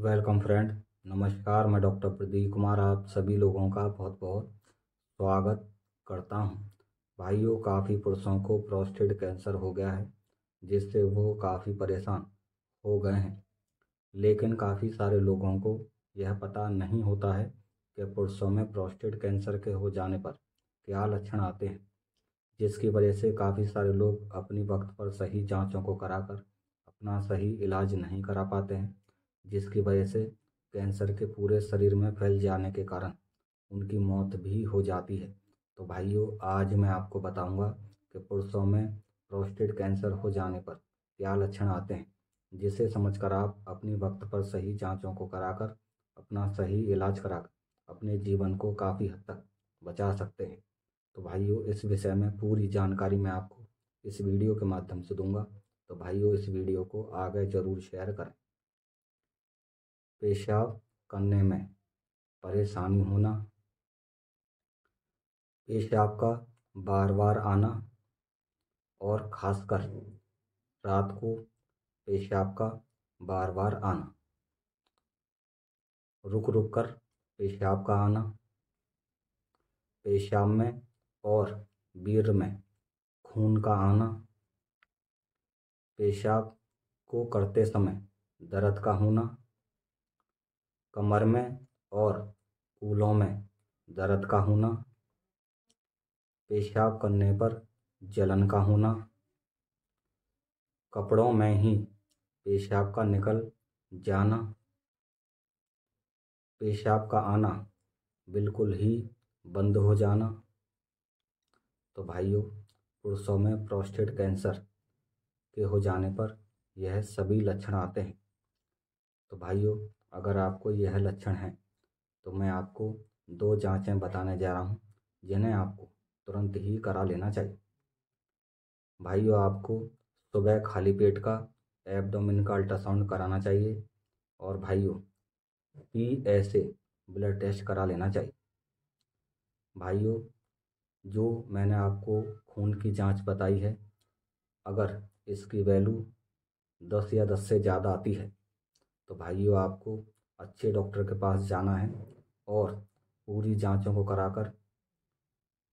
welcome friend नमस्कार मैं doctor Pradeep Kumar आप सभी लोगों का बहुत बहुत स्वागत करता हूं भाइयों काफ़ी पुरुषों को प्रोस्टेट कैंसर हो गया है जिससे वो काफ़ी परेशान हो गए हैं लेकिन काफ़ी सारे लोगों को यह पता नहीं होता है कि पुरुषों में प्रोस्टेट कैंसर के हो जाने पर क्या लक्षण आते हैं जिसकी वजह से काफ़ी सारे लोग अपनी वक्त पर सही जाँचों को कराकर अपना सही इलाज नहीं करा पाते हैं जिसकी वजह से कैंसर के पूरे शरीर में फैल जाने के कारण उनकी मौत भी हो जाती है तो भाइयों आज मैं आपको बताऊंगा कि पुरुषों में प्रोस्टेट कैंसर हो जाने पर क्या लक्षण आते हैं जिसे समझकर आप अपनी वक्त पर सही जांचों को कराकर अपना सही इलाज कराकर अपने जीवन को काफ़ी हद तक बचा सकते हैं तो भाइयों इस विषय में पूरी जानकारी मैं आपको इस वीडियो के माध्यम से दूंगा तो भाइयों इस वीडियो को आगे ज़रूर शेयर करें पेशाब करने में परेशानी होना पेशाब का बार बार आना और खासकर रात को पेशाब का बार बार आना रुक रुक कर पेशाब का आना पेशाब में और बीर में खून का आना पेशाब को करते समय दर्द का होना कमर में और फूलों में दर्द का होना पेशाब करने पर जलन का होना कपड़ों में ही पेशाब का निकल जाना पेशाब का आना बिल्कुल ही बंद हो जाना तो भाइयों पुरुषों में प्रोस्टेट कैंसर के हो जाने पर यह सभी लक्षण आते हैं तो भाइयों अगर आपको यह लक्षण है तो मैं आपको दो जांचें बताने जा रहा हूँ जिन्हें आपको तुरंत ही करा लेना चाहिए भाइयों आपको सुबह खाली पेट का एब्डोमिन का अल्ट्रासाउंड कराना चाहिए और भाइयों पी ऐसे ब्लड टेस्ट करा लेना चाहिए भाइयों जो मैंने आपको खून की जांच बताई है अगर इसकी वैल्यू दस या दस से ज़्यादा आती है तो भाइयों आपको अच्छे डॉक्टर के पास जाना है और पूरी जांचों को कराकर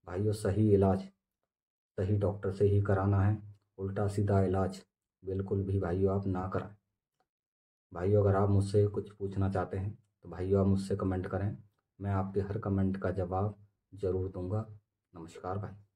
भाइयों सही इलाज सही डॉक्टर से ही कराना है उल्टा सीधा इलाज बिल्कुल भी भाइयों आप ना कराएं भाइयों अगर आप मुझसे कुछ पूछना चाहते हैं तो भाइयों आप मुझसे कमेंट करें मैं आपके हर कमेंट का जवाब ज़रूर दूंगा नमस्कार भाई